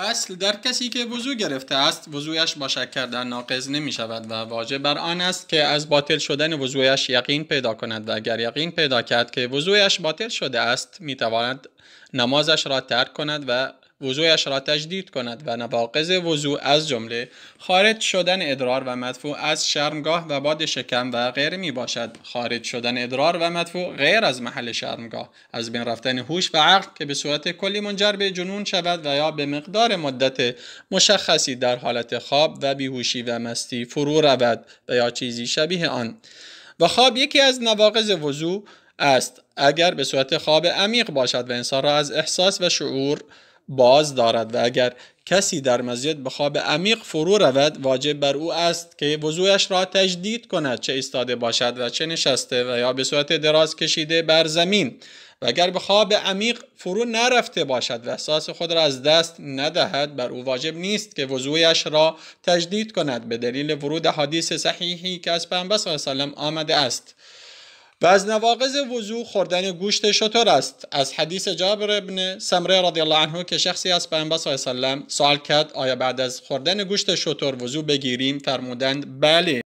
اصل در کسی که وضوع گرفته است وضوعش با شک کردن ناقض نمی شود و واجب بر آن است که از باطل شدن وضوعش یقین پیدا کند و اگر یقین پیدا کرد که وضوعش باطل شده است می تواند نمازش را ترک کند و وضوعش را تجدید کند و نواقض وضوع از جمله خارج شدن ادرار و مدفوع از شرمگاه و باد شکم و غیر می باشد خارج شدن ادرار و مدفوع غیر از محل شرمگاه از بین رفتن هوش و عقل که به صورت کلی منجر به جنون شود و یا به مقدار مدت مشخصی در حالت خواب و بیهوشی و مستی فرو رود و یا چیزی شبیه آن و خواب یکی از نواقض وضوع است اگر به صورت خواب عمیق باشد و انسان را از احساس و شعور باز دارد و اگر کسی در مسجد به خواب عمیق فرو رود واجب بر او است که وضوعش را تجدید کند چه ایستاده باشد و چه نشسته و یا به صورت دراز کشیده بر زمین و اگر به خواب عمیق فرو نرفته باشد و احساس خود را از دست ندهد بر او واجب نیست که وضوعش را تجدید کند به دلیل ورود حدیث صحیحی که از پیامبر صلی الله علیه آمده است و از نواقض وضوع خوردن گوشت شطور است از حدیث جابر ابن سمره رضی الله عنه که شخصی از پیامبر صلی الله علیه و سوال کرد آیا بعد از خوردن گوشت شطور وضوع بگیریم فرمودند بله